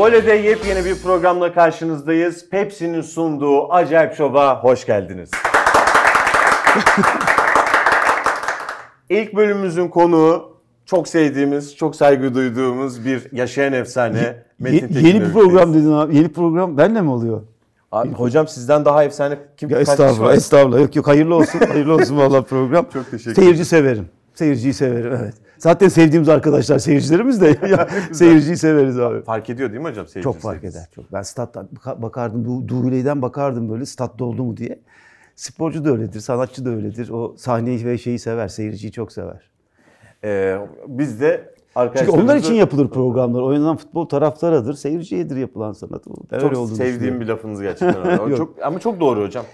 Vole'de yepyeni bir programla karşınızdayız. Pepsi'nin sunduğu Acayip Şov'a hoş geldiniz. İlk bölümümüzün konuğu çok sevdiğimiz, çok saygı duyduğumuz bir yaşayan efsane Metin Ye- Tekin Yeni bir program dedin abi. Yeni program benle mi oluyor? Abi hocam sizden daha efsane kim Ya estağfurullah, estağfurullah. Yok yok hayırlı olsun. Hayırlı olsun vallahi program. Çok teşekkür ederim. Seyirci severim. Seyirciyi severim evet. Zaten sevdiğimiz arkadaşlar seyircilerimiz de seyirciyi severiz abi. Fark ediyor değil mi hocam seyirci? Çok fark eder. Çok. Ben stat'tan bakardım. Bu Duğruley'den bakardım böyle stat doldu mu diye. Sporcu da öyledir, sanatçı da öyledir. O sahneyi ve şeyi sever, seyirciyi çok sever. Ee, biz de Arkadaşlar Çünkü onlar için yapılır programlar. Oynanan futbol taraftarıdır, seyirciyedir yapılan sanat. Ben çok öyle sevdiğim bir lafınız gerçekten. çok, ama çok doğru hocam.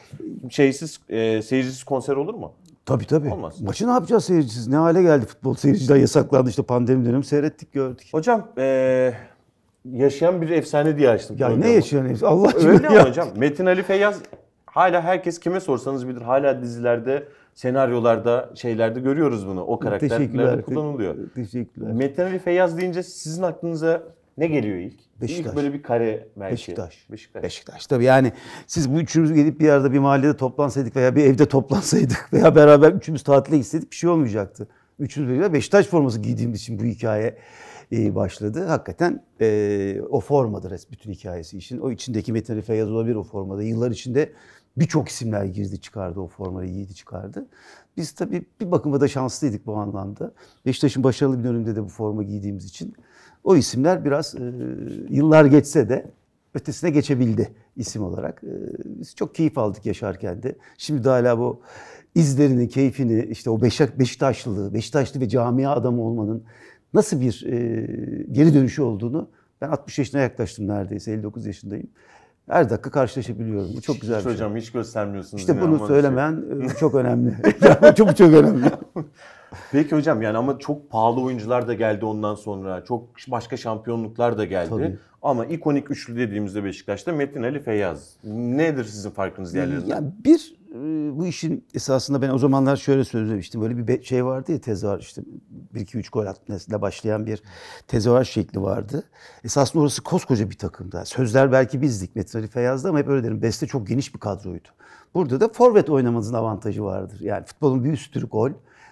Şeysiz, e, seyircisiz konser olur mu? Tabii tabii. Olmaz. Maçı ne yapacağız seyircisiz? Ne hale geldi futbol? Seyirciler yasaklandı işte pandemi dönemi seyrettik gördük. Hocam ee, yaşayan bir efsane diye açtım. Ya ne yaşayan efsane? Allah aşkına Öyle ya. hocam. Metin Ali Feyyaz hala herkes kime sorsanız bilir. Hala dizilerde senaryolarda, şeylerde görüyoruz bunu. O karakterler kullanılıyor. Teşekkürler. Metin Ali Feyyaz deyince sizin aklınıza ne geliyor ilk? Beşiktaş. İlk böyle bir kare belki. Beşiktaş. Beşiktaş. Beşiktaş. Tabii yani siz bu üçümüz gelip bir yerde bir mahallede toplansaydık veya bir evde toplansaydık veya beraber üçümüz tatile gitseydik bir şey olmayacaktı. Üçümüz birlikte Beşiktaş forması giydiğimiz için bu hikaye e, başladı. Hakikaten e, o formadır bütün hikayesi için. O içindeki Metin Ali Feyyaz olabilir o formada. Yıllar içinde birçok isimler girdi çıkardı o formayı giydi çıkardı. Biz tabii bir bakıma da şanslıydık bu anlamda. Beşiktaş'ın başarılı bir döneminde de bu forma giydiğimiz için o isimler biraz e, yıllar geçse de ötesine geçebildi isim olarak. E, biz çok keyif aldık yaşarken de. Şimdi de hala bu izlerini, keyfini, işte o Beşiktaşlılığı, Beşiktaşlı ve camia adamı olmanın nasıl bir e, geri dönüşü olduğunu ben 60 yaşına yaklaştım neredeyse, 59 yaşındayım. Her dakika karşılaşabiliyorum. Bu çok güzel hiç bir hocam, şey. Hocam hiç göstermiyorsunuz. İşte bunu söylemeyen şey. E, çok önemli. çok çok önemli. Peki hocam yani ama çok pahalı oyuncular da geldi ondan sonra. Çok başka şampiyonluklar da geldi. Tabii. Ama ikonik üçlü dediğimizde Beşiktaş'ta Metin Ali Feyyaz. Nedir sizin farkınız diğerlerinden? Ya bir bu işin esasında ben o zamanlar şöyle söylemiştim. Böyle bir şey vardı ya tezahür işte 1-2-3 gol atmasıyla başlayan bir tezahür şekli vardı. Esasında orası koskoca bir takımda. Sözler belki bizdik Metin Ali Feyyaz'da ama hep öyle derim. Beste çok geniş bir kadroydu. Burada da forvet oynamanızın avantajı vardır. Yani futbolun bir üstü gol.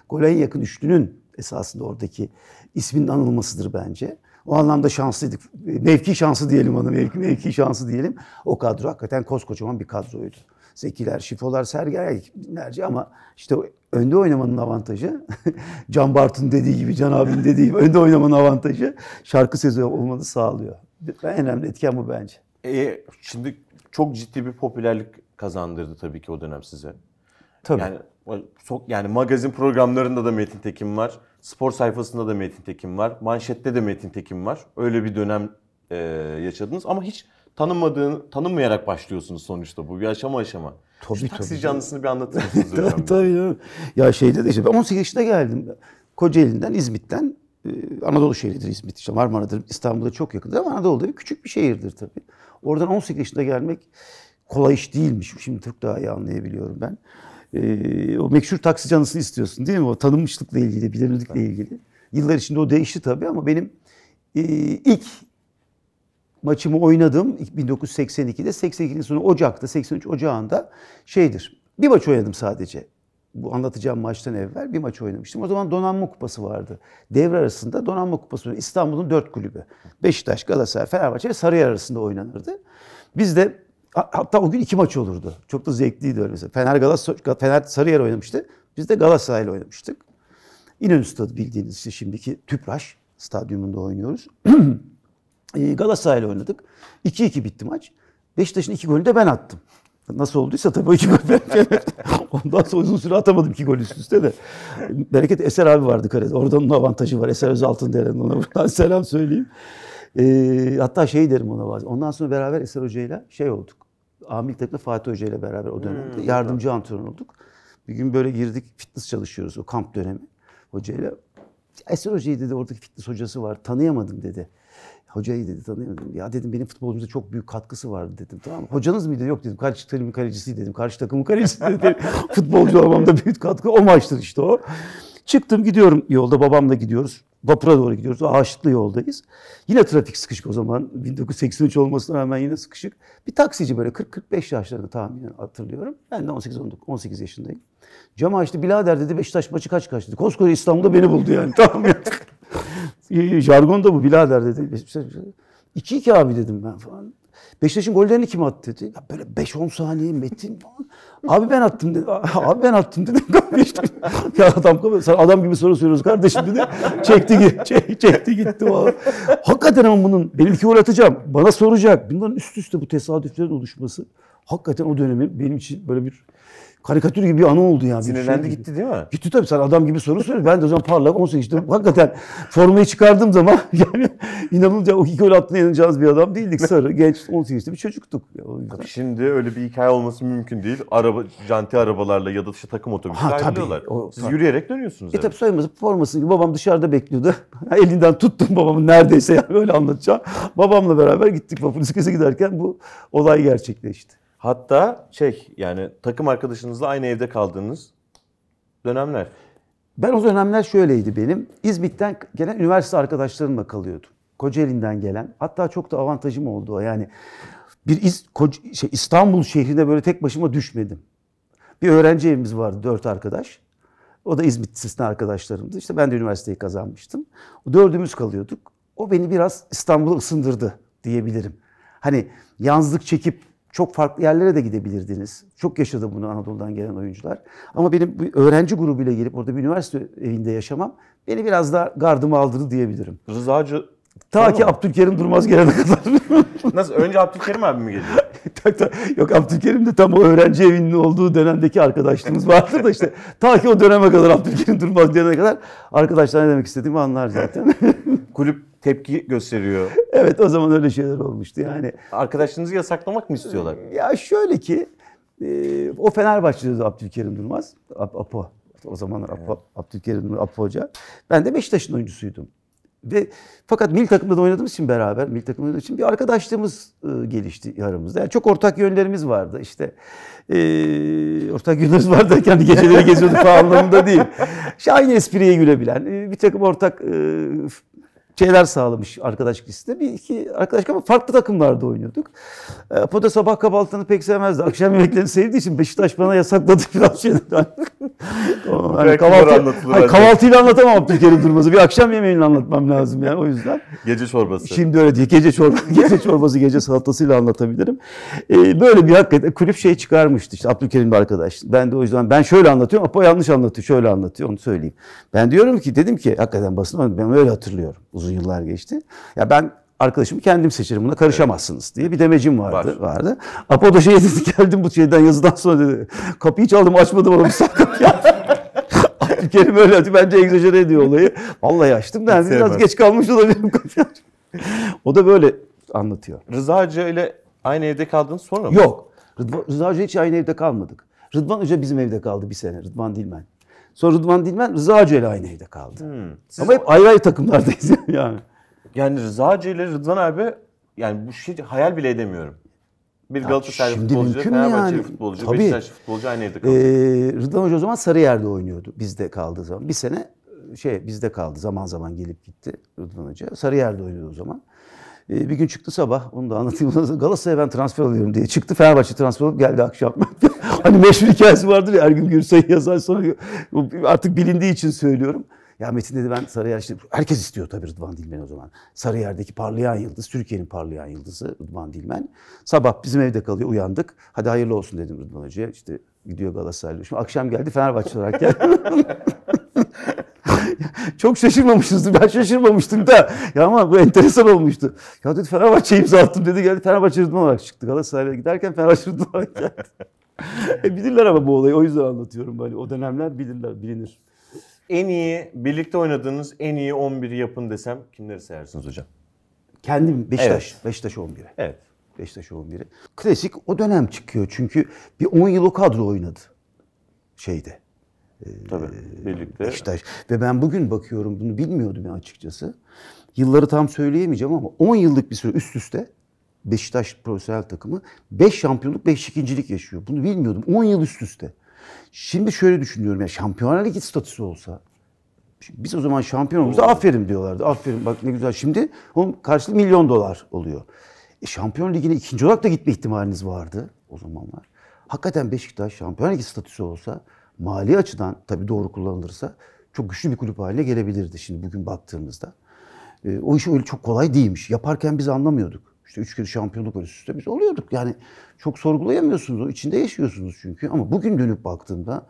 Gole en yakın üçlünün esasında oradaki isminin anılmasıdır bence. O anlamda şanslıydık. Mevki şansı diyelim ona, mevki, mevki şansı diyelim. O kadro hakikaten koskocaman bir kadroydu. Zekiler, Şifolar, Sergey kimlerce ama işte önde oynamanın avantajı, Can Bartın dediği gibi, Can abinin dediği gibi önde oynamanın avantajı şarkı sözü olmanı sağlıyor. En önemli etken bu bence. E, şimdi çok ciddi bir popülerlik kazandırdı tabii ki o dönem size. Tabii. Yani sok yani magazin programlarında da Metin Tekin var. Spor sayfasında da Metin Tekin var. Manşette de Metin Tekin var. Öyle bir dönem e, yaşadınız ama hiç tanımadığın, tanımayarak başlıyorsunuz sonuçta bu bir aşama aşama. Tabii, Şu taksi tabii. canlısını bir anlatır mısınız tabii, tabii. Ya şeyde de işte ben 18 yaşında geldim. Kocaeli'nden, İzmit'ten e, Anadolu şehridir İzmit işte Marmara'dır İstanbul'a çok yakındır ama Anadolu'da bir küçük bir şehirdir tabii. Oradan 18 yaşında gelmek kolay iş değilmiş. Şimdi çok daha iyi anlayabiliyorum ben. E, o meşhur taksi canlısını istiyorsun değil mi? O tanınmışlıkla ilgili, bilinirlikle ilgili. Yıllar içinde o değişti tabii ama benim e, ilk maçımı oynadım 1982'de. 82'nin sonu Ocak'ta, 83 Ocağı'nda şeydir. Bir maç oynadım sadece. Bu anlatacağım maçtan evvel bir maç oynamıştım. O zaman Donanma Kupası vardı. Devre arasında Donanma Kupası İstanbul'un dört kulübü. Beşiktaş, Galatasaray, Fenerbahçe ve Sarıyer arasında oynanırdı. Biz de hatta o gün iki maç olurdu. Çok da zevkliydi öyle mesela. Fener, Galatasaray, Fener Sarıyer oynamıştı. Biz de Galatasaray'la oynamıştık. İnönü Stadı bildiğiniz işte şimdiki Tüpraş stadyumunda oynuyoruz. Ee, Galatasaray'la oynadık. 2-2 bitti maç. Beşiktaş'ın iki golünü de ben attım. Nasıl olduysa tabii iki gol ben Ondan sonra uzun süre atamadım iki gol üst üste de. Bereket Eser abi vardı karede. Oradan onun avantajı var. Eser Özaltındere'nin ona buradan selam söyleyeyim. E, hatta şey derim ona bazen. Ondan sonra beraber Eser Hoca'yla şey olduk. Amil takımda Fatih Hoca ile beraber o dönemde hmm, yardımcı tamam. antrenör olduk. Bir gün böyle girdik fitness çalışıyoruz o kamp dönemi hocayla. Eser Hoca'yı dedi oradaki fitness hocası var tanıyamadım dedi. Hocayı dedi tanıyorum. Ya dedim benim futbolcumda çok büyük katkısı vardı dedim. Tamam mı? Hocanız mıydı? Yok dedim. Karşı takımın kalecisi dedim. Karşı takımın kalecisi dedim. Futbolcu olmamda büyük katkı o maçtır işte o. Çıktım gidiyorum yolda babamla gidiyoruz. Vapura doğru gidiyoruz. Ağaçlıklı yoldayız. Yine trafik sıkışık o zaman. 1983 olmasına rağmen yine sıkışık. Bir taksici böyle 40-45 yaşlarında tahminen hatırlıyorum. Ben de 18-18 19 yaşındayım. Cam açtı. Bilader dedi Beşiktaş maçı kaç kaç dedi. Koskoca İstanbul'da beni buldu yani. Tamam ya. Jargon da bu birader dedi. İki iki abi dedim ben falan. Beşiktaş'ın gollerini kim attı dedi. Ya böyle 5-10 saniye metin. Abi ben attım dedi. Abi ben attım dedim. ya adam, sen adam gibi soru soruyoruz kardeşim dedi. Çekti, çek, çekti gitti. Falan. Hakikaten ama bunun benim iki atacağım. Bana soracak. Bunların üst üste bu tesadüflerin oluşması. Hakikaten o dönemi benim için böyle bir karikatür gibi bir anı oldu ya şey Sinirlendi şey gitti değil mi? Gitti tabii sen adam gibi soru soruyorsun. ben de o zaman parlak 18 işte hakikaten formayı çıkardığım zaman yani inanılacak o iki gol attığına inanacağınız bir adam değildik. Sarı, genç 18 işte bir çocuktuk. Tabii şimdi öyle bir hikaye olması mümkün değil. Araba, janti arabalarla ya da işte takım otobüsler ha, tabii, Siz yürüyerek dönüyorsunuz. E evet. tabii soyması formasını babam dışarıda bekliyordu. Elinden tuttum babamın neredeyse yani öyle anlatacağım. Babamla beraber gittik vapur giderken bu olay gerçekleşti. Hatta şey yani takım arkadaşınızla aynı evde kaldığınız dönemler. Ben o dönemler şöyleydi benim. İzmit'ten gelen üniversite arkadaşlarımla kalıyordum. Kocaeli'nden gelen. Hatta çok da avantajım oldu o. Yani bir İz, Koca, şey, İstanbul şehrine böyle tek başıma düşmedim. Bir öğrenci evimiz vardı dört arkadaş. O da İzmit Lisesi'nde arkadaşlarımdı. İşte ben de üniversiteyi kazanmıştım. O dördümüz kalıyorduk. O beni biraz İstanbul'a ısındırdı diyebilirim. Hani yalnızlık çekip çok farklı yerlere de gidebilirdiniz. Çok yaşadım bunu Anadolu'dan gelen oyuncular. Ama benim bir öğrenci grubuyla gelip orada bir üniversite evinde yaşamam beni biraz daha gardımı aldırdı diyebilirim. Rıza'cı Ta ki Abdülkerim Durmaz gelene kadar. Nasıl? Önce Abdülkerim abi mi geliyor? tak, tak. Yok Abdülkerim de tam o öğrenci evinin olduğu dönemdeki arkadaşlığımız vardı da işte. Ta ki o döneme kadar Abdülkerim Durmaz gelene kadar arkadaşlar ne demek istediğimi anlar zaten. kulüp tepki gösteriyor. evet o zaman öyle şeyler olmuştu yani. Arkadaşınızı yasaklamak mı istiyorlar? Ya şöyle ki e, o Fenerbahçe'de de Abdülkerim Durmaz. Ap Apo. O zamanlar Apo, Abdülkerim Durmaz, Apo Hoca. Ben de Beşiktaş'ın oyuncusuydum. Ve fakat milli takımda da oynadığımız için beraber, milli takımda oynadığımız için bir arkadaşlığımız e, gelişti aramızda. Yani çok ortak yönlerimiz vardı işte. E, ortak yönlerimiz vardı Yani geceleri geziyorduk falan anlamında değil. İşte aynı espriye gülebilen, e, bir takım ortak e, şeyler sağlamış arkadaş listede. Bir iki arkadaş ama farklı takımlarda oynuyorduk. E, da sabah kahvaltını pek sevmezdi. Akşam yemeklerini sevdiği için Beşiktaş bana yasakladı biraz şeyden. tamam, hani kahvaltı, hani kahvaltıyla anlatamam Abdülkerim Durmaz'ı. Bir akşam yemeğini anlatmam lazım yani o yüzden. Gece çorbası. Şimdi öyle değil. Gece, çorba, gece çorbası, gece salatasıyla anlatabilirim. E, böyle bir hakikaten kulüp şey çıkarmıştı. İşte Abdülkerim bir arkadaş. Ben de o yüzden ben şöyle anlatıyorum. Apo yanlış anlatıyor. Şöyle anlatıyor. Onu söyleyeyim. Ben diyorum ki dedim ki hakikaten basın ben öyle hatırlıyorum. Uzun uzun yıllar geçti. Ya ben arkadaşımı kendim seçerim buna karışamazsınız diye bir demecim vardı. Var. vardı. Apo da şey dedi geldim bu şeyden yazıdan sonra dedi. Kapıyı çaldım açmadım oğlum sakın ya. Abdülkerim öyle dedi. Bence egzajere ediyor olayı. Vallahi açtım da yani biraz geç kalmış olabilirim kapıyı O da böyle anlatıyor. Rıza Hoca ile aynı evde kaldın sonra mı? Yok. Rıdvan, Rıza Hoca hiç aynı evde kalmadık. Rıdvan Hoca bizim evde kaldı bir sene. Rıdvan Dilmen. Sonra Rıdvan Dilmen Rıza Hoca ile kaldı. Hmm. Ama hep ayrı ayrı takımlardayız yani. Yani Rıza Hoca ile Rıdvan abi yani bu şey hayal bile edemiyorum. Bir ya Galatasaray futbolcu, Fenerbahçe yani? futbolcu, Tabii. Beşiktaş futbolcu aynı evde kaldı. Ee, Rıdvan Hoca o zaman Sarıyer'de oynuyordu bizde kaldığı zaman. Bir sene e, şey bizde kaldı zaman zaman gelip gitti Rıdvan Hoca. Sarıyer'de oynuyordu o zaman. Ee, bir gün çıktı sabah, onu da anlatayım. Galatasaray'a ben transfer alıyorum diye çıktı. Fenerbahçe transfer olup geldi akşam. Hani meşhur hikayesi vardır ya Ergün Gürsoy yazan sonra artık bilindiği için söylüyorum. Ya Metin dedi ben Sarıyer işte herkes istiyor tabii Rıdvan Dilmen o zaman. Sarıyer'deki parlayan yıldız, Türkiye'nin parlayan yıldızı Rıdvan Dilmen. Sabah bizim evde kalıyor uyandık. Hadi hayırlı olsun dedim Rıdvan Hoca'ya. İşte gidiyor Galatasaray'da. Şimdi akşam geldi Fenerbahçe olarak Çok şaşırmamışsınızdır. Ben şaşırmamıştım da. Ya ama bu enteresan olmuştu. Ya dedi Fenerbahçe'ye imza attım dedi. Geldi Fenerbahçe Rıdvan olarak çıktı. Galatasaray'a giderken Fenerbahçe Rıdvan olarak geldi e bilirler ama bu olayı o yüzden anlatıyorum böyle. O dönemler bilirler, bilinir. En iyi, birlikte oynadığınız en iyi 11'i yapın desem kimleri sayarsınız hocam? Kendim Beşiktaş. Evet. Beşiktaş 11'i. Evet. Beşiktaş 11'i. Klasik o dönem çıkıyor çünkü bir 10 yıl o kadro oynadı şeyde. Ee, Tabii birlikte. Beşiktaş. Ve ben bugün bakıyorum bunu bilmiyordum ya açıkçası. Yılları tam söyleyemeyeceğim ama 10 yıllık bir süre üst üste Beşiktaş profesyonel takımı 5 şampiyonluk 5 ikincilik yaşıyor. Bunu bilmiyordum. 10 yıl üst üste. Şimdi şöyle düşünüyorum ya şampiyonlar ligi statüsü olsa biz o zaman şampiyon olduğumuzda aferin diyorlardı. Aferin bak ne güzel. Şimdi onun karşılığı milyon dolar oluyor. E, şampiyon ligine ikinci olarak da gitme ihtimaliniz vardı o zamanlar. Hakikaten Beşiktaş şampiyon ligi statüsü olsa mali açıdan tabii doğru kullanılırsa çok güçlü bir kulüp haline gelebilirdi şimdi bugün baktığımızda. E, o iş öyle çok kolay değilmiş. Yaparken biz anlamıyorduk. İşte üç kere şampiyonluk var üst üste biz oluyorduk. Yani çok sorgulayamıyorsunuz. O içinde yaşıyorsunuz çünkü. Ama bugün dönüp baktığımda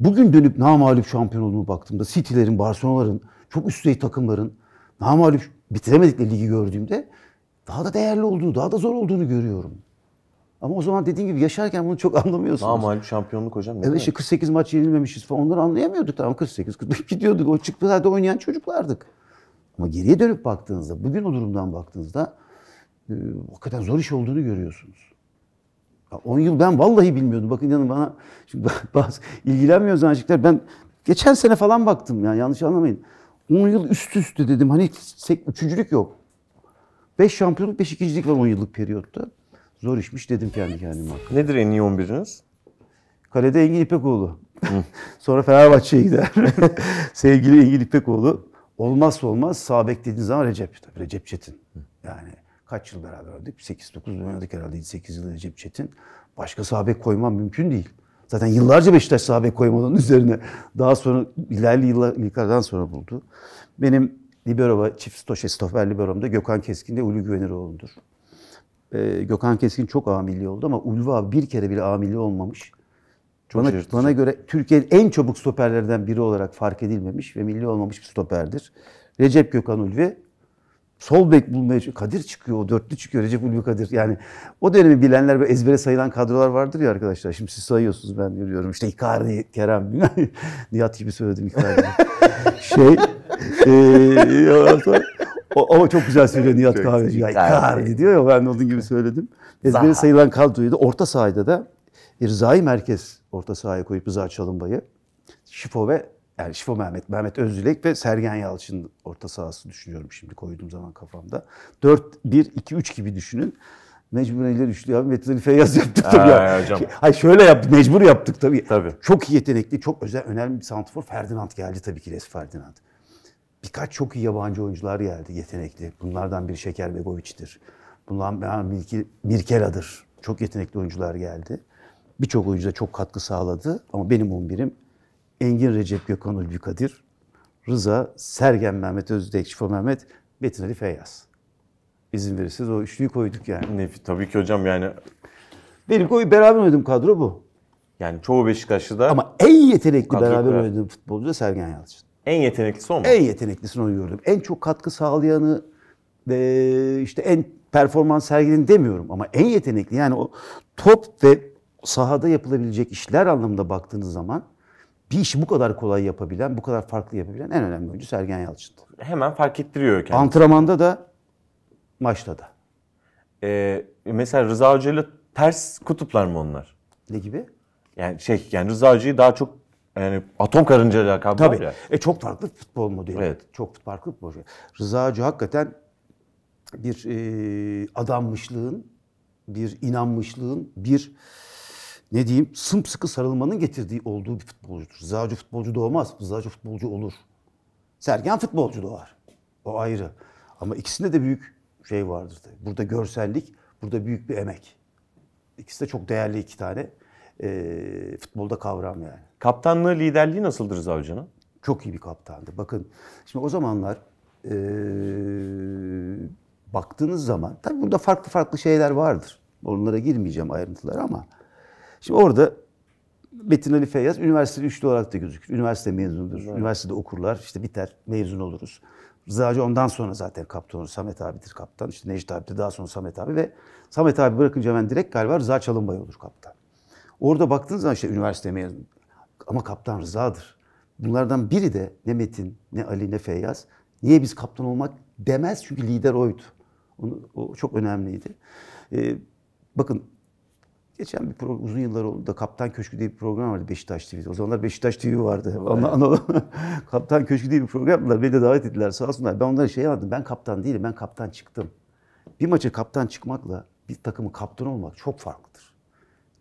bugün dönüp namalip şampiyon olduğunu baktığımda City'lerin, Barcelona'ların, çok üst düzey takımların namalip bitiremedikleri ligi gördüğümde daha da değerli olduğu daha da zor olduğunu görüyorum. Ama o zaman dediğim gibi yaşarken bunu çok anlamıyorsunuz. Namalip şampiyonluk hocam. Ne evet demek? işte 48 maç yenilmemişiz falan onları anlayamıyorduk. Tamam 48, 40 gidiyorduk. O da oynayan çocuklardık. Ama geriye dönüp baktığınızda, bugün o durumdan baktığınızda e, ee, hakikaten zor iş olduğunu görüyorsunuz. 10 yıl ben vallahi bilmiyordum. Bakın inanın bana şimdi bazı ilgilenmiyor zannedecekler. Ben geçen sene falan baktım yani yanlış anlamayın. 10 yıl üst üste dedim hani sek üçüncülük yok. 5 şampiyonluk 5 ikincilik var 10 yıllık periyotta. Zor işmiş dedim kendi kendime. Nedir en iyi 11'iniz? Kalede Engin İpekoğlu. Sonra Fenerbahçe'ye gider. Sevgili Engin İpekoğlu. Olmazsa olmaz sağ bek dediğiniz zaman Recep. Tabii Recep Çetin. Yani Kaç yıl beraber oynadık? 8-9 yıl oynadık herhalde. 8 yıl Recep Çetin. Başka sahabe koymam mümkün değil. Zaten yıllarca Beşiktaş sahabe koymadan üzerine daha sonra ilerli yıllar yıllardan sonra buldu. Benim libero çift stoşe stoper Liberom'da Gökhan Keskin de Ulu Güveniroğlu'dur. Ee, Gökhan Keskin çok amilli oldu ama Ulvi abi bir kere bile amilli olmamış. Çok bana, şaşırtıcı. bana göre Türkiye'nin en çabuk stoperlerden biri olarak fark edilmemiş ve milli olmamış bir stoperdir. Recep Gökhan Ulvi sol bek bulmaya Kadir çıkıyor, o dörtlü çıkıyor, Recep Ulvi Kadir. Yani o dönemi bilenler ve ezbere sayılan kadrolar vardır ya arkadaşlar. Şimdi siz sayıyorsunuz ben görüyorum. İşte Icardi, Kerem, Nihat gibi söyledim Icardi. şey, e, ama çok güzel söylüyor Nihat Kahveci. Ya Icardi diyor ya ben onun gibi söyledim. Ezbere Zaha. sayılan kadroyu da orta sahada da Rıza'yı merkez orta sahaya koyup Rıza Çalınbay'ı, Şifo ve yani Şifo Mehmet, Mehmet Özdilek ve Sergen Yalçın orta sahası düşünüyorum şimdi koyduğum zaman kafamda. 4-1-2-3 gibi düşünün. Mecburen ileri üçlü abi Metin Feyyaz yaptık tabii ya. Hocam. Hayır şöyle yaptık, mecbur yaptık tabii. tabii. Çok iyi yetenekli, çok özel, önemli bir santrfor Ferdinand geldi tabii ki Les Ferdinand. Birkaç çok iyi yabancı oyuncular geldi yetenekli. Bunlardan biri Şeker Begoviç'tir. Bunlardan Mirke, Mirkela'dır. Çok yetenekli oyuncular geldi. Birçok oyuncu çok katkı sağladı ama benim 11'im Engin Recep Gökhan Ulvi Kadir, Rıza Sergen Mehmet Özdek, Şifa Mehmet, Metin Ali Feyyaz. İzin verirseniz o üçlüyü koyduk yani. Nef tabii ki hocam yani. Benim koyu beraber oynadığım kadro bu. Yani çoğu Beşiktaşlı da... Ama en yetenekli beraber kadro. oynadığım futbolcu da Sergen Yalçın. En yeteneklisi o mu? En yeteneklisini onu En çok katkı sağlayanı, işte en performans sergilin demiyorum ama en yetenekli yani o top ve sahada yapılabilecek işler anlamında baktığınız zaman bir işi bu kadar kolay yapabilen, bu kadar farklı yapabilen en önemli oyuncu Sergen Yalçın'dı. Hemen fark ettiriyor kendini. Antrenmanda da, maçta da. Ee, mesela Rıza Hoca ters kutuplar mı onlar? Ne gibi? Yani şey, yani Rıza Hoca'yı daha çok yani atom karınca lakabı Tabii. var ya. E, çok farklı futbol modeli. Evet. Çok farklı futbol modeli. Rıza Hoca hakikaten bir e, adanmışlığın, bir inanmışlığın, bir ne diyeyim sımsıkı sarılmanın getirdiği olduğu bir futbolcudur. Rıza'cı futbolcu doğmaz, Rıza'cı futbolcu olur. Sergen futbolcu doğar. O ayrı. Ama ikisinde de büyük şey vardır tabii. Burada görsellik, burada büyük bir emek. İkisi de çok değerli iki tane e, futbolda kavram yani. Kaptanlığı, liderliği nasıldır Rıza Hoca'nın? Çok iyi bir kaptandı. Bakın şimdi o zamanlar e, baktığınız zaman tabii burada farklı farklı şeyler vardır. Onlara girmeyeceğim ayrıntılar ama Şimdi orada Metin Ali Feyyaz üniversite üçlü olarak da gözükür. Üniversite mezunudur. Evet. Üniversitede okurlar. işte biter. Mezun oluruz. Rıza'cı ondan sonra zaten kaptan olur. Samet abidir kaptan. İşte Necdet abi de daha sonra Samet abi ve Samet abi bırakınca hemen direkt galiba Rıza Çalınbay olur kaptan. Orada baktığınız zaman işte üniversite mezunu. Ama kaptan Rıza'dır. Bunlardan biri de ne Metin, ne Ali, ne Feyyaz. Niye biz kaptan olmak demez çünkü lider oydu. o çok önemliydi. Ee, bakın Geçen bir program, uzun yıllar oldu da Kaptan Köşkü diye bir program vardı Beşiktaş TV'de. O zamanlar Beşiktaş TV vardı. Ona, ona, Kaptan Köşkü diye bir program vardı. Beni de davet ettiler sağ olsunlar. Ben onlara şey anladım. Ben kaptan değilim. Ben kaptan çıktım. Bir maça kaptan çıkmakla bir takımın kaptan olmak çok farklıdır.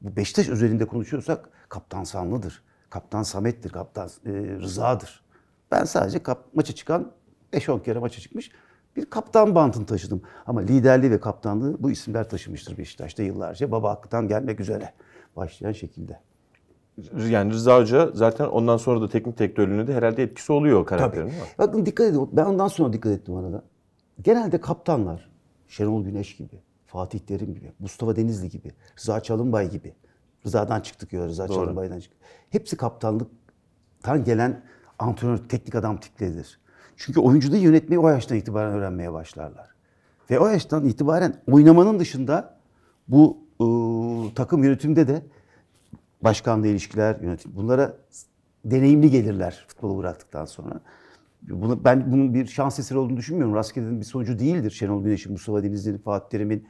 Bu Beşiktaş üzerinde konuşuyorsak kaptan Sanlı'dır. Kaptan Samet'tir. Kaptan e, Rıza'dır. Ben sadece kap, maça çıkan 5-10 kere maça çıkmış bir kaptan bantını taşıdım. Ama liderliği ve kaptanlığı bu isimler taşımıştır Beşiktaş'ta yıllarca. Baba Hakkı'dan gelmek üzere başlayan şekilde. Yani Rıza Hoca zaten ondan sonra da teknik direktörlüğüne de herhalde etkisi oluyor karakterin. Tabii. Bakın dikkat edin. Ben ondan sonra dikkat ettim ona da. Genelde kaptanlar Şenol Güneş gibi, Fatih Derin gibi, Mustafa Denizli gibi, Rıza Çalınbay gibi. Rıza'dan çıktık ya Rıza Doğru. Çalınbay'dan çıktık. Hepsi kaptanlıktan gelen antrenör, teknik adam tipleridir. Çünkü oyuncuda yönetmeyi o yaştan itibaren öğrenmeye başlarlar. Ve o yaştan itibaren oynamanın dışında bu ıı, takım yönetimde de başkanla ilişkiler, yönetim bunlara deneyimli gelirler futbolu bıraktıktan sonra. Bunu, ben bunun bir şans eseri olduğunu düşünmüyorum. Rastgele'nin bir sonucu değildir. Şenol Güneş'in, Mustafa Denizli'nin, Fatih Terim'in,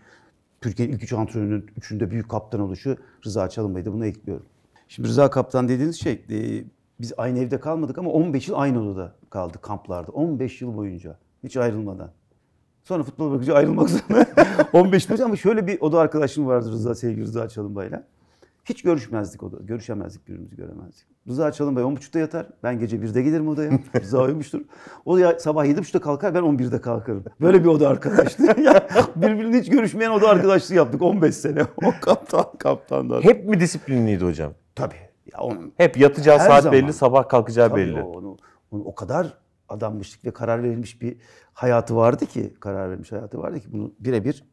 Türkiye'nin ilk üç antrenörünün üçünde büyük kaptan oluşu Rıza Çalınbay'ı da buna ekliyorum. Şimdi Rıza Kaptan dediğiniz şey e, biz aynı evde kalmadık ama 15 yıl aynı odada kaldı kamplarda. 15 yıl boyunca hiç ayrılmadan. Sonra futbol bakıcı ayrılmak zorunda. 15 yıl ama şöyle bir oda arkadaşım vardı Rıza sevgili Rıza Çalınbay'la. Hiç görüşmezdik oda. Görüşemezdik birbirimizi göremezdik. Rıza Çalınbay 10.30'da yatar. Ben gece 1'de gelirim odaya. Rıza uyumuştur. O ya, sabah 7.30'da kalkar ben 11'de kalkarım. Böyle bir oda arkadaşlığı. Birbirini hiç görüşmeyen oda arkadaşlığı yaptık 15 sene. O kaptan kaptandan. Hep mi disiplinliydi hocam? Tabii onun hep yatacağı saat zaman, belli, sabah kalkacağı tabii belli. onu, onu o kadar adanmışlık ve karar verilmiş bir hayatı vardı ki, karar vermiş hayatı vardı ki bunu birebir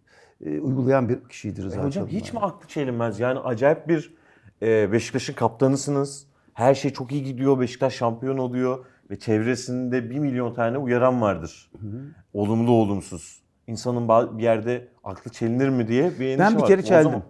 e, uygulayan bir kişiydi Rıza e Hocam hiç mi aklı çelinmez? Yani acayip bir e, Beşiktaş'ın kaptanısınız. Her şey çok iyi gidiyor. Beşiktaş şampiyon oluyor ve çevresinde bir milyon tane uyaran vardır. Hı hı. Olumlu olumsuz. İnsanın bir yerde aklı çelinir mi diye bir endişe var. Ben bir kere çeldim.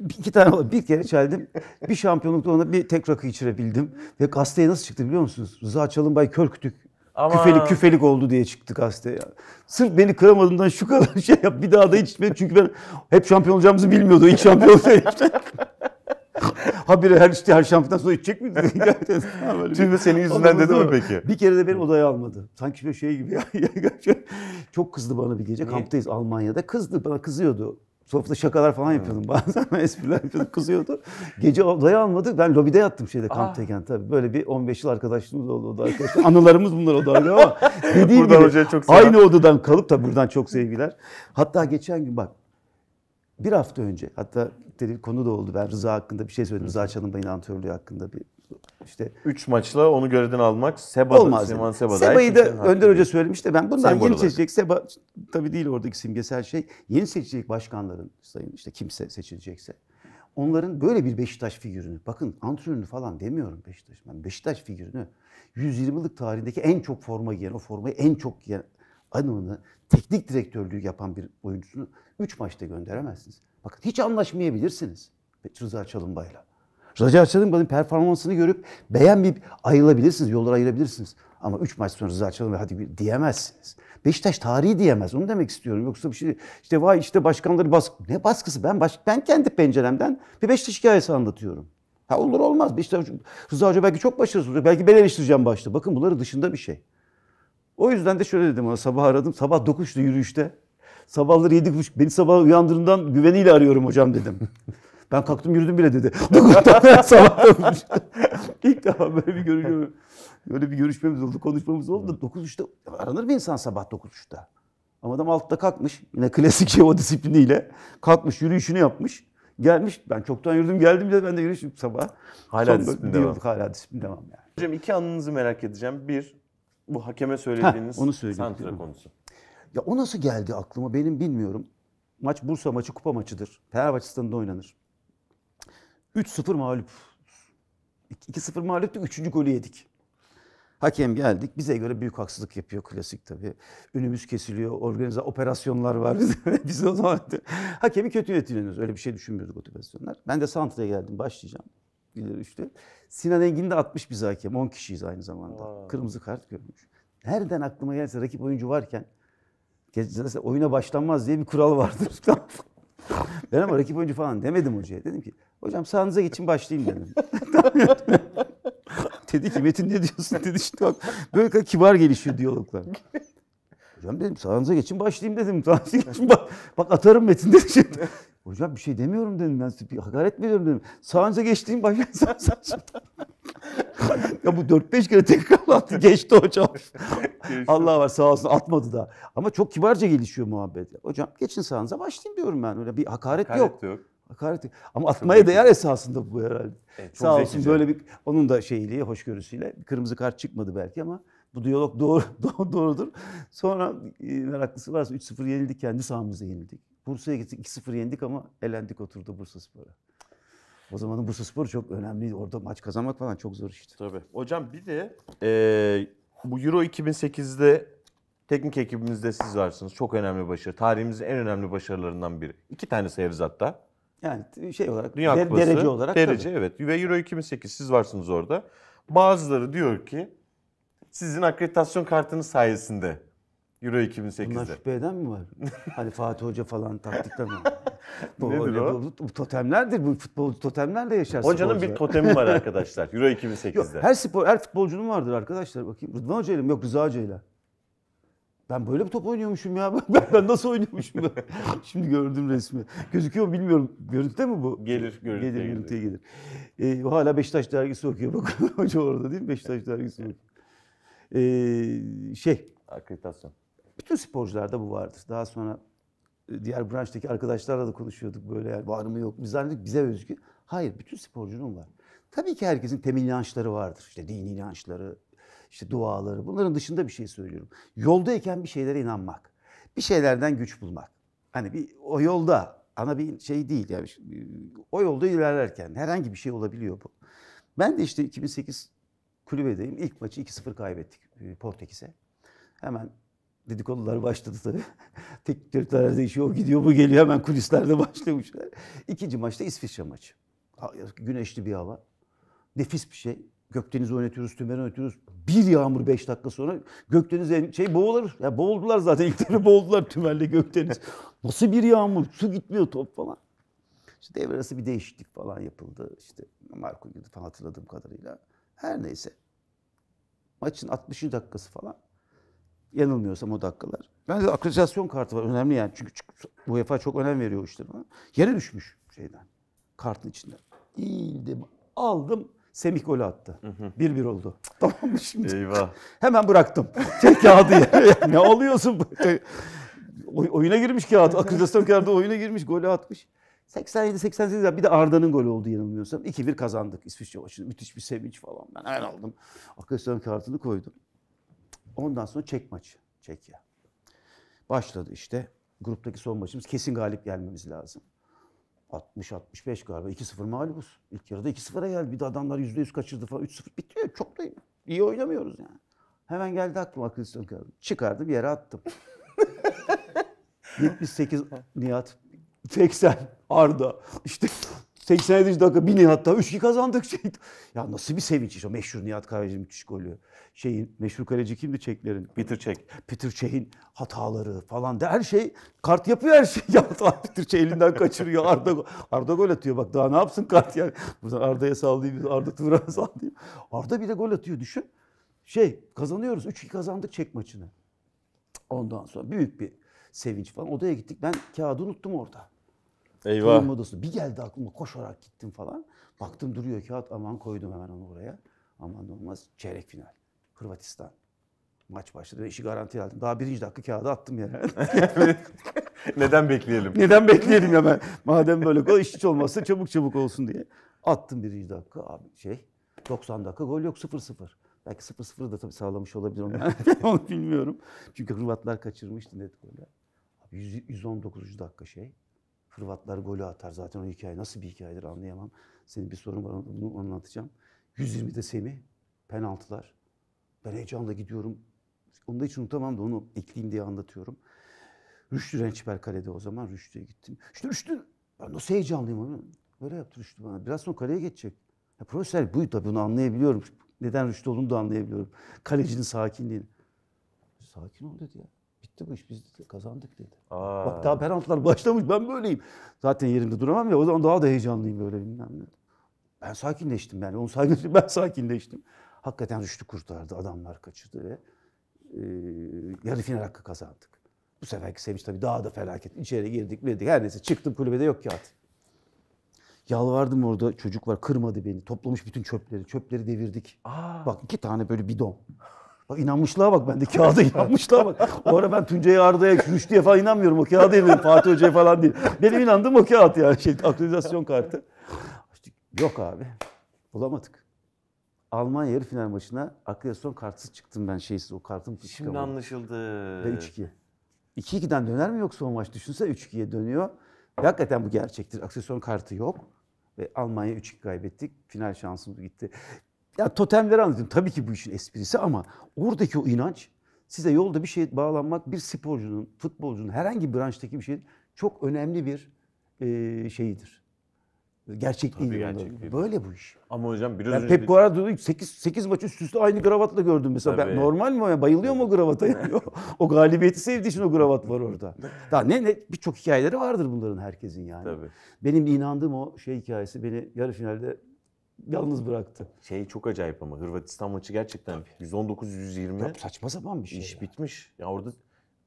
iki tane oldu. bir kere çeldim. Bir şampiyonlukta ona bir tek rakı içirebildim. Ve gazeteye nasıl çıktı biliyor musunuz? Rıza Çalınbay Körkütük. Ama... Küfelik küfelik oldu diye çıktı gazeteye. Sırf beni kıramadığımdan şu kadar şey yap. Bir daha da hiç içmedi. Çünkü ben hep şampiyon olacağımızı bilmiyordu. İlk şampiyon Ha Habire her işte her şampiyondan sonra içecek miydi? Tüm senin yüzünden dedi mi peki? Bir kere de benim odaya almadı. Sanki böyle şey gibi. Çok kızdı bana bir gece. Niye? Kamptayız Almanya'da. Kızdı bana kızıyordu. Sofrada şakalar falan yapıyordum bazen. Espriler yapıyordum, kızıyordu. Gece odaya almadık. Ben lobide yattım şeyde ah. kamptayken tabii. Böyle bir 15 yıl arkadaşlığımız oldu oda arkadaşlar. Anılarımız bunlar oda ama dediğim buradan gibi çok aynı odadan kalıp tabii buradan çok sevgiler. Hatta geçen gün bak bir hafta önce hatta dedi konu da oldu. Ben Rıza hakkında bir şey söyledim. Rıza Çalınbay'ın antrenörlüğü hakkında bir işte 3 maçla onu görevden almak Seba'da, olmaz Siman Seba'da. Seba'yı da Önder Hoca söylemişti ben bundan yeni olarak. seçecek Seba tabii değil oradaki simgesel şey. Yeni seçecek başkanların sayın işte kimse seçilecekse. Onların böyle bir Beşiktaş figürünü, bakın antrenörünü falan demiyorum Beşiktaş. Ben Beşiktaş figürünü 120 yıllık tarihindeki en çok forma giyen, o formayı en çok giyen adamını teknik direktörlüğü yapan bir oyuncusunu 3 maçta gönderemezsiniz. Bakın hiç anlaşmayabilirsiniz Rıza Çalınbay'la. Roger Çalınba'nın performansını görüp beğenmeyip ayrılabilirsiniz, yolları ayırabilirsiniz. Ama 3 maç sonra Rıza Çalınbay hadi diyemezsiniz. Beşiktaş tarihi diyemez. Onu demek istiyorum. Yoksa bir şey işte vay işte başkanları baskı. Ne baskısı? Ben baş, ben kendi penceremden bir Beşiktaş hikayesi anlatıyorum. Ha olur olmaz. Beşiktaş Rıza Hoca belki çok başarısız olacak. Belki ben eleştireceğim başta. Bakın bunları dışında bir şey. O yüzden de şöyle dedim ona sabah aradım. Sabah 9'da yürüyüşte. Sabahları 7.30 beni sabah uyandırından güveniyle arıyorum hocam dedim. Ben kalktım yürüdüm bile dedi. İlk defa böyle bir görüşüm, böyle bir görüşmemiz oldu, konuşmamız oldu. 9.3'te aranır bir insan sabah 9.3'te. Ama adam altta kalkmış. Yine klasik şey o disipliniyle. Kalkmış yürüyüşünü yapmış. Gelmiş. Ben çoktan yürüdüm geldim de ben de yürüyüşüm sabah. Hala Son disiplin devam. Yıldık, hala disiplin devam yani. Hocam iki anınızı merak edeceğim. Bir, bu hakeme söylediğiniz Heh, onu santra konusu. Ya o nasıl geldi aklıma benim bilmiyorum. Maç Bursa maçı kupa maçıdır. Fenerbahçe stadında oynanır. 3-0 mağlup. 2-0 mağluptu, 3. golü yedik. Hakem geldik. Bize göre büyük haksızlık yapıyor klasik tabii. Önümüz kesiliyor. Organize operasyonlar var. Biz o zaman hakemi kötü yönetiyoruz. Öyle bir şey düşünmüyorduk operasyonlar. Ben de Santra'ya geldim. Başlayacağım. İleri üçte. Sinan Engin de atmış bize hakem. 10 kişiyiz aynı zamanda. Aa. Kırmızı kart görmüş. Nereden aklıma gelse rakip oyuncu varken oyuna başlanmaz diye bir kural vardır. ben ama rakip oyuncu falan demedim hocaya. Dedim ki hocam sahanıza geçin başlayayım dedim. dedi ki Metin ne diyorsun dedi işte bak böyle kibar gelişiyor diyaloglar. Hocam dedim sahanıza geçin başlayayım dedim. Sahanıza geçin bak, bak atarım Metin dedi şimdi. Hocam bir şey demiyorum dedim ben bir hakaret mi ediyorum dedim. Sahanıza geçtiğim başlayayım ya bu 4-5 kere tekrar attı. Geçti hocam. Allah var sağ olsun atmadı da. Ama çok kibarca gelişiyor muhabbet. Hocam geçin sahanıza başlayayım diyorum ben. Öyle bir hakaret, hakaret yok. yok. Hakaret yok. Ama çok atmaya değer esasında bu herhalde. Evet, sağ olsun zekice. böyle bir onun da şeyliği, hoşgörüsüyle. Kırmızı kart çıkmadı belki ama bu diyalog doğru, doğru doğrudur. Sonra e, meraklısı varsa 3-0 yenildik kendi sahamıza yenildik. Bursa'ya gittik 2-0 yendik ama elendik oturdu Bursa Spor'a. O zamanın Bursa Spor çok önemliydi. Orada maç kazanmak falan çok zor işti. Tabii. Hocam bir de e, bu Euro 2008'de teknik ekibimizde siz varsınız. Çok önemli başarı. Tarihimizin en önemli başarılarından biri. İki tane sayarız hatta. Yani şey olarak Dünya de, Kupası, derece olarak derece tabii. evet. Ve Euro 2008 siz varsınız orada. Bazıları diyor ki sizin akreditasyon kartınız sayesinde. Euro 2008'de. Bunlar şüphe eden mi var? hani Fatih Hoca falan taktikler mi? bu, Nedir o? Bu, bu totemlerdir. Bu futbolcu totemlerle yaşar Hocanın sporcu. bir totemi var arkadaşlar. Euro 2008'de. Yok, her spor, her futbolcunun vardır arkadaşlar. Bakayım Rıdvan Hoca ile mi? Yok Rıza Hoca ile. Ben böyle bir top oynuyormuşum ya. Ben, nasıl oynuyormuşum ben? Şimdi gördüm resmi. Gözüküyor mu bilmiyorum. Görüntüde mi bu? Gelir, görüntüye gelir. gelir. gelir. Ee, hala Beşiktaş dergisi okuyor. Bak hoca orada değil mi? Beşiktaş dergisi okuyor. Ee, şey. Akreditasyon. Bütün sporcularda bu vardır. Daha sonra e, diğer branştaki arkadaşlarla da konuşuyorduk böyle yani var mı yok mu zannediyorduk bize özgü. Hayır bütün sporcunun var. Tabii ki herkesin temel inançları vardır. İşte dini inançları, işte duaları. Bunların dışında bir şey söylüyorum. Yoldayken bir şeylere inanmak. Bir şeylerden güç bulmak. Hani bir o yolda ana bir şey değil yani o yolda ilerlerken herhangi bir şey olabiliyor bu. Ben de işte 2008 kulübedeyim. İlk maçı 2-0 kaybettik. E, Portekiz'e. Hemen dedikodular başladı tabii. Tek direktörler değişiyor, o gidiyor, bu geliyor. Hemen kulislerde başlamışlar. İkinci maçta İsviçre maçı. Güneşli bir hava. Nefis bir şey. Gökdeniz oynatıyoruz, tümen oynatıyoruz. Bir yağmur beş dakika sonra Gökdeniz şey boğulur. Ya boğuldular zaten ilk defa boğuldular tümenle Gökdeniz. Nasıl bir yağmur? Su gitmiyor top falan. İşte devre arası bir değişiklik falan yapıldı. İşte Marco girdi falan hatırladığım kadarıyla. Her neyse maçın 60. dakikası falan. Yanılmıyorsam o dakikalar. Ben de akreditasyon kartı var. Önemli yani. Çünkü UEFA çok önem veriyor işte bana. Yere düşmüş şeyden. Kartın içinde. Değildim. Aldım. Semih golü attı. bir bir oldu. Tamam mı şimdi? Eyvah. Hemen bıraktım. Çek kağıdı ya. ne alıyorsun? Oyuna girmiş kağıt. Akreditasyon kartı oyuna girmiş. Golü atmış. 87-88 lira bir de Arda'nın golü oldu yanılmıyorsam. 2-1 kazandık İsviçre maçını. Müthiş bir sevinç falan. Ben hemen aldım. Akasyon kartını koydum. Ondan sonra Çek maçı. Çek ya Başladı işte. Gruptaki son maçımız. Kesin galip gelmemiz lazım. 60-65 galiba. 2-0 mağlubuz. İlk yarıda 2-0'a geldi. Bir de adamlar %100 kaçırdı falan. 3-0 bitiyor. Çok da iyi oynamıyoruz yani. Hemen geldi aklıma Akıllı Çıkardım yere attım. 78 Nihat 80 Arda işte 87. dakika bir Nihat'ta 3-2 kazandık. Şey. Ya nasıl bir sevinç işte meşhur Nihat Kahveci'nin müthiş golü. Şeyin, meşhur kaleci kimdi Çeklerin? Peter Çek. Peter Çek'in hataları falan de her şey kart yapıyor her şey. Ya Peter Çek elinden kaçırıyor Arda, Arda gol atıyor bak daha ne yapsın kart yani. Buradan Arda'ya sallayayım, Arda Turan'a sallayayım. Arda bir de gol atıyor düşün. Şey kazanıyoruz 3-2 kazandık Çek maçını. Ondan sonra büyük bir sevinç falan. Odaya gittik ben kağıdı unuttum orada. Eyvah. Tulum odası. Bir geldi aklıma koşarak gittim falan. Baktım duruyor kağıt aman koydum hemen onu oraya. Aman olmaz çeyrek final. Hırvatistan. Maç başladı ve işi garantiye aldım. Daha birinci dakika kağıdı attım yere. Neden bekleyelim? Neden bekleyelim hemen? Madem böyle gol iş hiç olmazsa çabuk çabuk olsun diye. Attım birinci dakika abi şey. 90 dakika gol yok 0-0. Belki 0-0'ı da tabii sağlamış olabilir onlar. Onu bilmiyorum. Çünkü Hırvatlar kaçırmıştı net goller. 119. dakika şey. Hırvatlar golü atar. Zaten o hikaye nasıl bir hikayedir anlayamam. Senin bir sorun var bunu anlatacağım. 120'de semi penaltılar. Ben heyecanla gidiyorum. Onu da hiç unutamam da onu ekleyeyim diye anlatıyorum. Rüştü Rençber kalede o zaman. Rüştü'ye gittim. İşte Rüştü. Ben nasıl heyecanlıyım onu. Böyle yaptı Rüştü bana. Biraz sonra kaleye geçecek. Ya profesyonel bu tabii bunu anlayabiliyorum. Neden Rüştü olduğunu da anlayabiliyorum. Kalecinin sakinliğini. Sakin ol dedi ya. Bitti bu iş biz kazandık dedi. Aa. Bak daha penaltılar başlamış ben böyleyim. Zaten yerimde duramam ya o zaman daha da heyecanlıyım böyle bilmem ne. Ben sakinleştim yani onu sakinleştim ben sakinleştim. Hakikaten düştü kurtardı adamlar kaçırdı ve e, yarı final hakkı kazandık. Bu seferki sevinç tabii daha da felaket. İçeri girdik girdik her neyse çıktım kulübede yok kağıt. Yalvardım orada çocuk var kırmadı beni. Toplamış bütün çöpleri. Çöpleri devirdik. Aa. Bak iki tane böyle bidon. Bak inanmışlığa bak bende kağıda inanmışlığa bak. O ara ben Tuncay Arda'ya, Rüştü'ye falan inanmıyorum. O kağıda inanıyorum. Fatih Hoca'ya falan değil. Benim inandığım o kağıt yani. Şey, akredisasyon kartı. Yok abi. Bulamadık. Almanya yarı final maçına akreditasyon kartsız çıktım ben şeysiz o kartım. Şimdi çıkamadım. anlaşıldı. Ve 3-2. 2-2'den döner mi yoksa o maç düşünse 3-2'ye dönüyor. Ve hakikaten bu gerçektir. Akreditasyon kartı yok. Ve Almanya 3-2 kaybettik. Final şansımız gitti ya totemleri anlatayım. Tabii ki bu işin esprisi ama oradaki o inanç size yolda bir şey bağlanmak bir sporcunun, futbolcunun herhangi bir branştaki bir şey çok önemli bir e, şeyidir. Gerçekliği. Tabii gerçekliği. Böyle bu iş. Ama hocam biraz ben önce... Pep Guardiola 8, 8 maç üst üste aynı kravatla gördüm mesela. Ben, normal mi o ya? Bayılıyor mu o kravata? o galibiyeti sevdiği için o kravat var orada. Daha ne, ne birçok hikayeleri vardır bunların herkesin yani. Tabii. Benim inandığım o şey hikayesi beni yarı finalde yalnız bıraktı. Şey çok acayip ama Hırvatistan maçı gerçekten 119-120. saçma sapan bir şey. İş ya. bitmiş. Ya orada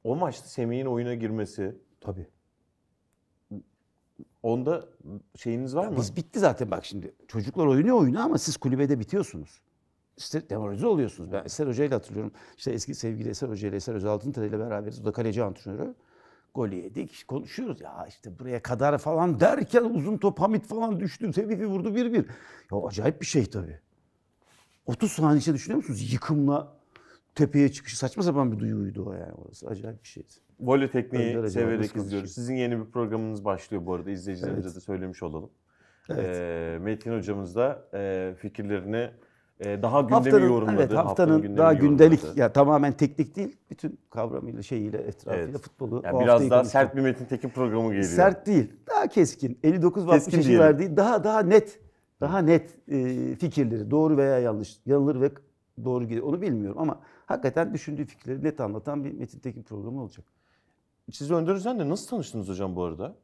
o maçta Semih'in oyuna girmesi. Tabii. Onda şeyiniz var ya mı? Biz bitti zaten bak şimdi. Çocuklar oynuyor oyunu ama siz kulübede bitiyorsunuz. İşte demoralize oluyorsunuz. Ben Eser hocayla hatırlıyorum. İşte eski sevgili Eser Hoca ile Eser Özaltıntara ile beraberiz. O da kaleci antrenörü golü yedik. konuşuyoruz ya işte buraya kadar falan derken uzun top Hamit falan düştü. Sevifi vurdu 1-1. Ya acayip bir şey tabii. 30 saniye içinde düşünüyor musunuz? Yıkımla tepeye çıkışı saçma sapan bir duyuydu o yani orası. Acayip bir şeydi. Voley tekniği severek şey. izliyoruz. Sizin yeni bir programınız başlıyor bu arada. İzleyicilerimize evet. de söylemiş olalım. Evet. Ee, Metin hocamız da e, fikirlerini ee, daha gündemi haftanın, yorumladı. Evet, haftanın, haftanın daha gündelik yorumladı. ya tamamen teknik değil, bütün kavramıyla şeyiyle etrafıyla evet. futbolu. Yani biraz daha konuştum. sert bir Metin Tekin programı geliyor. Sert değil, daha keskin. 59 keskin yaşı verdiği daha daha net, daha net e, fikirleri doğru veya yanlış, yanılır ve doğru gidiyor onu bilmiyorum ama hakikaten düşündüğü fikirleri net anlatan bir Metin Tekin programı olacak. Siz Önder Özen'le nasıl tanıştınız hocam bu arada?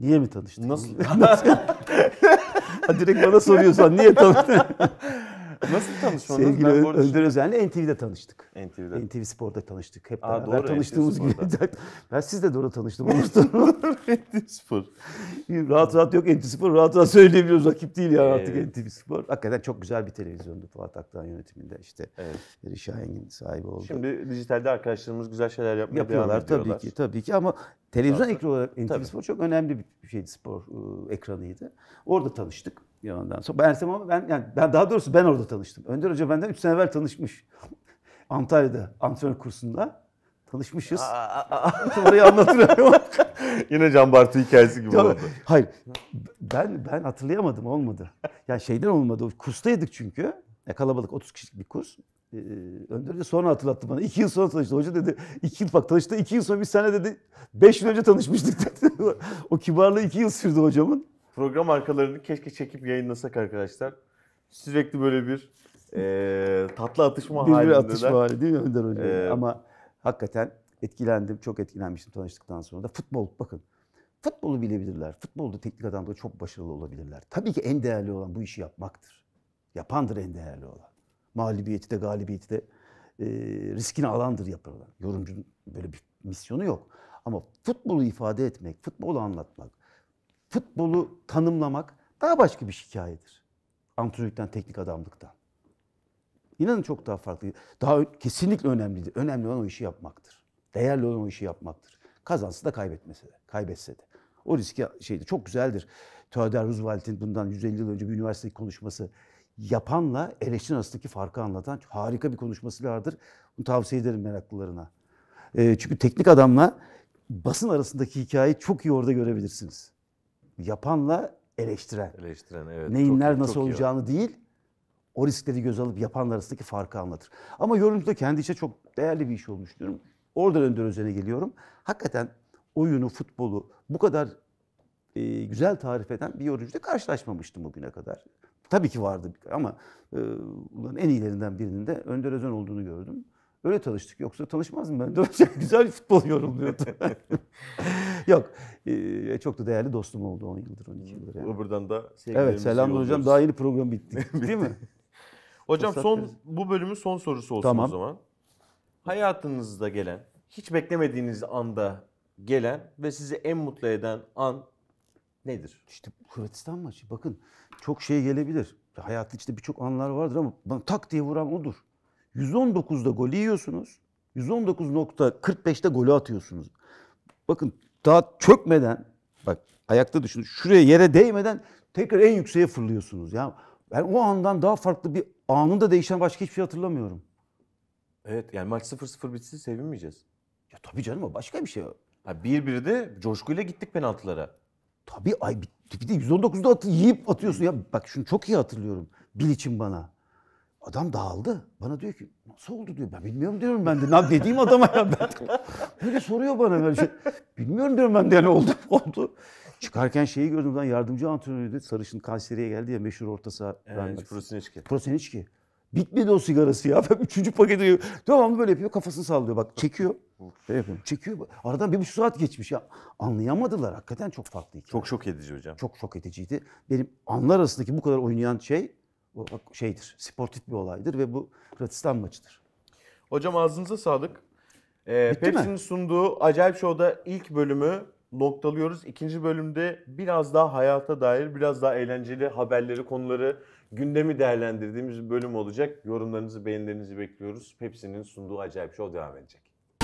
Niye mi tanıştınız? Nasıl? Direkt bana soruyorsan niye tanıştın? Nasıl tanışmanız? Sevgili ben Önder Özen'le NTV'de tanıştık. NTV'de. NTV Spor'da tanıştık. Hep Aa, doğru, tanıştığımız gibi. ben siz doğru tanıştım. NTV Spor. rahat rahat yok NTV Spor. Rahat rahat söyleyemiyoruz. Rakip değil ya evet. artık NTV Spor. Hakikaten çok güzel bir televizyondu Fuat Aktan yönetiminde. işte evet. şahinin sahibi oldu. Şimdi dijitalde arkadaşlarımız güzel şeyler yapmaya yapıyorlar, devam ediyorlar. Tabii ki tabii ki ama Televizyon Zaten. ekranı olarak NTV Tabii. Spor çok önemli bir şeydi spor e, ekranıydı. Orada tanıştık bir yandan. Sonra Ertem ama ben yani ben daha doğrusu ben orada tanıştım. Önder Hoca benden 3 sene evvel tanışmış. Antalya'da antrenör kursunda tanışmışız. Orayı anlatıyorum. Yine Can Bartu hikayesi gibi oldu. Hayır. Ben ben hatırlayamadım olmadı. Ya yani şeyden olmadı. Kurstaydık çünkü. Ya kalabalık 30 kişilik bir kurs e, Önder Hoca sonra hatırlattı bana. İki yıl sonra tanıştı. Hoca dedi iki yıl bak tanıştı. iki yıl sonra bir sene dedi beş yıl önce tanışmıştık dedi. o kibarlığı iki yıl sürdü hocamın. Program arkalarını keşke çekip yayınlasak arkadaşlar. Sürekli böyle bir e, tatlı atışma bir, halinde. Bir atışma hali değil mi Önder Hoca? Ee, Ama hakikaten etkilendim. Çok etkilenmiştim tanıştıktan sonra da. Futbol bakın. Futbolu bilebilirler. Futbolda teknik adamda çok başarılı olabilirler. Tabii ki en değerli olan bu işi yapmaktır. Yapandır en değerli olan mağlubiyeti de galibiyeti de e, riskini alandır yapıyorlar. Yorumcunun böyle bir misyonu yok. Ama futbolu ifade etmek, futbolu anlatmak, futbolu tanımlamak daha başka bir hikayedir. Antrenörlükten, teknik adamlıktan. İnanın çok daha farklı. Daha kesinlikle önemlidir. Önemli olan o işi yapmaktır. Değerli olan o işi yapmaktır. Kazansa da kaybetmese de, kaybetse de. O riski şeydi çok güzeldir. Theodore Roosevelt'in bundan 150 yıl önce bir üniversite konuşması yapanla eleştirin arasındaki farkı anlatan harika bir konuşması vardır. Bunu tavsiye ederim meraklılarına. E, çünkü teknik adamla basın arasındaki hikayeyi çok iyi orada görebilirsiniz. Yapanla eleştiren. Eleştiren evet. Neyinler çok, nasıl çok olacağını iyi. değil, o riskleri göz alıp yapanlar arasındaki farkı anlatır. Ama yorumculuk kendi içe çok değerli bir iş olmuş diyorum. Oradan Önder Özen'e geliyorum. Hakikaten oyunu, futbolu bu kadar e, güzel tarif eden bir yorumcuyla karşılaşmamıştım bugüne kadar. Tabii ki vardı ama e, en iyilerinden birinin de Önder Özen olduğunu gördüm. Öyle tanıştık. Yoksa tanışmaz mı? Ben de güzel bir futbol yorumluyordu. Yok. E, çok da değerli dostum oldu 10 yıldır, 12 yıldır. Yani. Buradan da Evet, selam hocam. Daha yeni program bitti. Değil mi? hocam son bu bölümün son sorusu olsun tamam. o zaman. Hayatınızda gelen, hiç beklemediğiniz anda gelen ve sizi en mutlu eden an nedir? İşte Hırvatistan maçı. Bakın çok şey gelebilir. Hayatta işte birçok anlar vardır ama bana tak diye vuran odur. 119'da golü yiyorsunuz. 119.45'te golü atıyorsunuz. Bakın daha çökmeden bak ayakta düşünün. Şuraya yere değmeden tekrar en yükseğe fırlıyorsunuz. Ya yani ben o andan daha farklı bir anında değişen başka hiçbir şey hatırlamıyorum. Evet yani maç 0-0 bitsin sevinmeyeceğiz. Ya tabii canım o başka bir şey. Ha, bir biri de coşkuyla gittik penaltılara. Tabii ay bir de 119'da atı, yiyip atıyorsun. Ya bak şunu çok iyi hatırlıyorum. bil için bana. Adam dağıldı. Bana diyor ki nasıl oldu diyor. Ben bilmiyorum diyorum ben de. Ne dediğim adama ya ben. Böyle soruyor bana böyle şey. Bilmiyorum diyorum ben de yani oldu. oldu. Çıkarken şeyi gördüm ben yardımcı antrenörüydü. Sarışın Kayseri'ye geldi ya meşhur orta saha. Evet, Proseniçki. Proseniçki. Bitmedi o sigarası ya. Ben üçüncü paketi devamlı böyle yapıyor. Kafasını sallıyor bak. Çekiyor. Şey yapıyorum. Çekiyor. Aradan bir buçuk saat geçmiş ya. Anlayamadılar. Hakikaten çok farklı hikaye. Çok şok edici hocam. Çok şok ediciydi. Benim anlar arasındaki bu kadar oynayan şey şeydir. Sportif bir olaydır ve bu Hırvatistan maçıdır. Hocam ağzınıza sağlık. Ee, Pepsi'nin sunduğu Acayip Show'da ilk bölümü noktalıyoruz. İkinci bölümde biraz daha hayata dair, biraz daha eğlenceli haberleri, konuları, gündemi değerlendirdiğimiz bir bölüm olacak. Yorumlarınızı, beğenilerinizi bekliyoruz. Pepsi'nin sunduğu acayip show devam edecek.